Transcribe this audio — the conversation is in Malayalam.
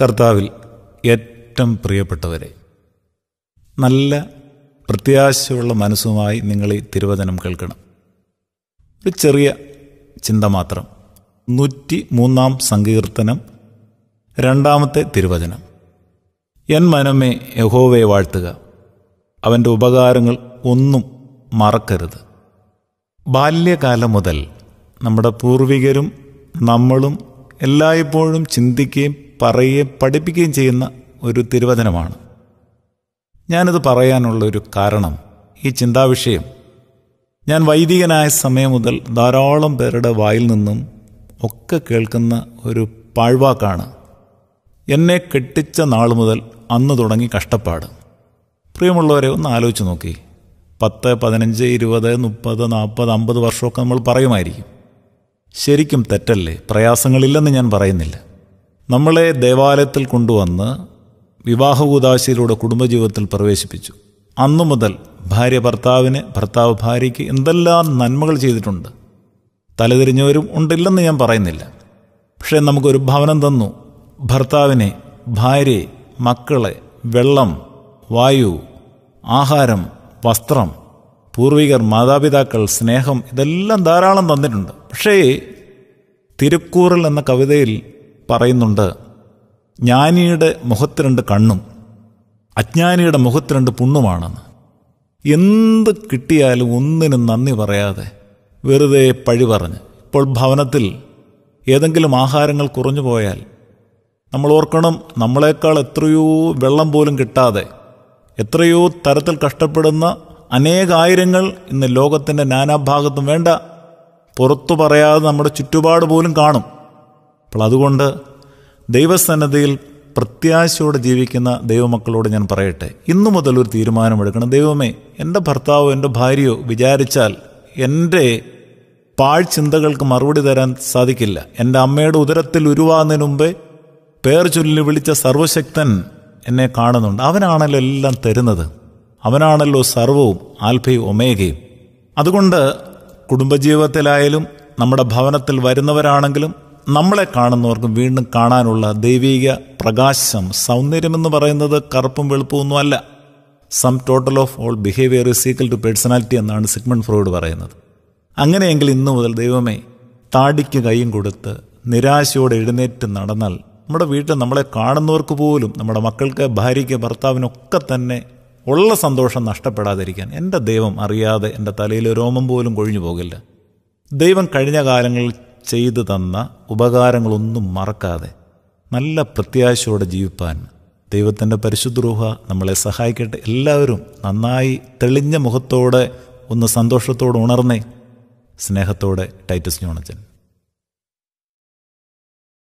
കർത്താവിൽ ഏറ്റവും പ്രിയപ്പെട്ടവരെ നല്ല പ്രത്യാശയുള്ള മനസ്സുമായി നിങ്ങൾ ഈ തിരുവചനം കേൾക്കണം ഒരു ചെറിയ ചിന്ത മാത്രം നൂറ്റി മൂന്നാം സങ്കീർത്തനം രണ്ടാമത്തെ തിരുവചനം എൻ മനമേ യഹോവയെ വാഴ്ത്തുക അവൻ്റെ ഉപകാരങ്ങൾ ഒന്നും മറക്കരുത് ബാല്യകാലം മുതൽ നമ്മുടെ പൂർവികരും നമ്മളും എല്ലായ്പ്പോഴും ചിന്തിക്കുകയും പറയുകയും പഠിപ്പിക്കുകയും ചെയ്യുന്ന ഒരു തിരുവചനമാണ് ഞാനിത് പറയാനുള്ള ഒരു കാരണം ഈ ചിന്താവിഷയം ഞാൻ വൈദികനായ സമയം മുതൽ ധാരാളം പേരുടെ വായിൽ നിന്നും ഒക്കെ കേൾക്കുന്ന ഒരു പാഴ്വാക്കാണ് എന്നെ കെട്ടിച്ച നാൾ മുതൽ അന്ന് തുടങ്ങി കഷ്ടപ്പാട് പ്രിയമുള്ളവരെ ഒന്ന് ആലോചിച്ച് നോക്കി പത്ത് പതിനഞ്ച് ഇരുപത് മുപ്പത് നാൽപ്പത് അമ്പത് വർഷമൊക്കെ നമ്മൾ പറയുമായിരിക്കും ശരിക്കും തെറ്റല്ലേ പ്രയാസങ്ങളില്ലെന്ന് ഞാൻ പറയുന്നില്ല നമ്മളെ ദേവാലയത്തിൽ കൊണ്ടുവന്ന് വിവാഹ വിവാഹകൂതാശയിലൂടെ കുടുംബജീവിതത്തിൽ പ്രവേശിപ്പിച്ചു അന്നു മുതൽ ഭാര്യ ഭർത്താവിന് ഭർത്താവ് ഭാര്യയ്ക്ക് എന്തെല്ലാം നന്മകൾ ചെയ്തിട്ടുണ്ട് തലതിരിഞ്ഞവരും ഉണ്ടില്ലെന്ന് ഞാൻ പറയുന്നില്ല പക്ഷേ നമുക്കൊരു ഭവനം തന്നു ഭർത്താവിനെ ഭാര്യയെ മക്കളെ വെള്ളം വായു ആഹാരം വസ്ത്രം പൂർവികർ മാതാപിതാക്കൾ സ്നേഹം ഇതെല്ലാം ധാരാളം തന്നിട്ടുണ്ട് പക്ഷേ തിരുക്കൂറൽ എന്ന കവിതയിൽ പറയുന്നുണ്ട് ജ്ഞാനിയുടെ മുഖത്ത് രണ്ട് കണ്ണും അജ്ഞാനിയുടെ മുഖത്ത് രണ്ട് പുണ്ണുമാണെന്ന് എന്ത് കിട്ടിയാലും ഒന്നിനും നന്ദി പറയാതെ വെറുതെ പഴി പറഞ്ഞ് ഇപ്പോൾ ഭവനത്തിൽ ഏതെങ്കിലും ആഹാരങ്ങൾ കുറഞ്ഞു പോയാൽ നമ്മൾ ഓർക്കണം നമ്മളെക്കാൾ എത്രയോ വെള്ളം പോലും കിട്ടാതെ എത്രയോ തരത്തിൽ കഷ്ടപ്പെടുന്ന അനേകായിരങ്ങൾ ഇന്ന് ലോകത്തിൻ്റെ നാനാഭാഗത്തും വേണ്ട പുറത്തു പറയാതെ നമ്മുടെ ചുറ്റുപാട് പോലും കാണും അപ്പോൾ അതുകൊണ്ട് ദൈവസന്നദ്ധയിൽ പ്രത്യാശയോടെ ജീവിക്കുന്ന ദൈവമക്കളോട് ഞാൻ പറയട്ടെ ഇന്നു മുതൽ ഒരു തീരുമാനമെടുക്കണം ദൈവമേ എൻ്റെ ഭർത്താവോ എൻ്റെ ഭാര്യയോ വിചാരിച്ചാൽ എൻ്റെ പാഴ്ചിന്തകൾക്ക് മറുപടി തരാൻ സാധിക്കില്ല എൻ്റെ അമ്മയുടെ ഉദരത്തിൽ ഉരുവാകുന്നതിന് മുമ്പേ പേർ ചൊല്ലി വിളിച്ച സർവശക്തൻ എന്നെ കാണുന്നുണ്ട് അവനാണല്ലോ എല്ലാം തരുന്നത് അവനാണല്ലോ സർവവും ആൽഫയും ഒമേഗയും അതുകൊണ്ട് കുടുംബജീവിതത്തിലായാലും നമ്മുടെ ഭവനത്തിൽ വരുന്നവരാണെങ്കിലും നമ്മളെ കാണുന്നവർക്ക് വീണ്ടും കാണാനുള്ള ദൈവിക പ്രകാശം സൗന്ദര്യമെന്ന് പറയുന്നത് കറുപ്പും വെളുപ്പും അല്ല sum total of all behaviour is equal to personality എന്നാണ് സിഗ്മണ്ട് ഫ്രോയിഡ് പറയുന്നത് അങ്ങനെയെങ്കിൽ ഇന്നു മുതൽ ദൈവമേ താടിക്ക് കൈയും കൊടുത്ത് നിരാശയോടെ എഴുന്നേറ്റ് നടന്നാൽ നമ്മുടെ വീട്ടിൽ നമ്മളെ കാണുന്നവർക്ക് പോലും നമ്മുടെ മക്കൾക്ക് ഭാര്യയ്ക്ക് ഭർത്താവിനൊക്കെ തന്നെ ഉള്ള സന്തോഷം നഷ്ടപ്പെടാതിരിക്കാൻ എൻ്റെ ദൈവം അറിയാതെ എൻ്റെ തലയിൽ രോമം പോലും കൊഴിഞ്ഞു പോകില്ല ദൈവം കഴിഞ്ഞ കാലങ്ങളിൽ ചെയ്തു തന്ന ഉപകാരങ്ങളൊന്നും മറക്കാതെ നല്ല പ്രത്യാശയോടെ ജീവിപ്പാൻ ദൈവത്തിൻ്റെ പരിശുദ്ധ്രൂഹ നമ്മളെ സഹായിക്കട്ടെ എല്ലാവരും നന്നായി തെളിഞ്ഞ മുഖത്തോടെ ഒന്ന് സന്തോഷത്തോടെ ഉണർന്നേ സ്നേഹത്തോടെ ടൈറ്റസ് ന്യൂണച്ചൻ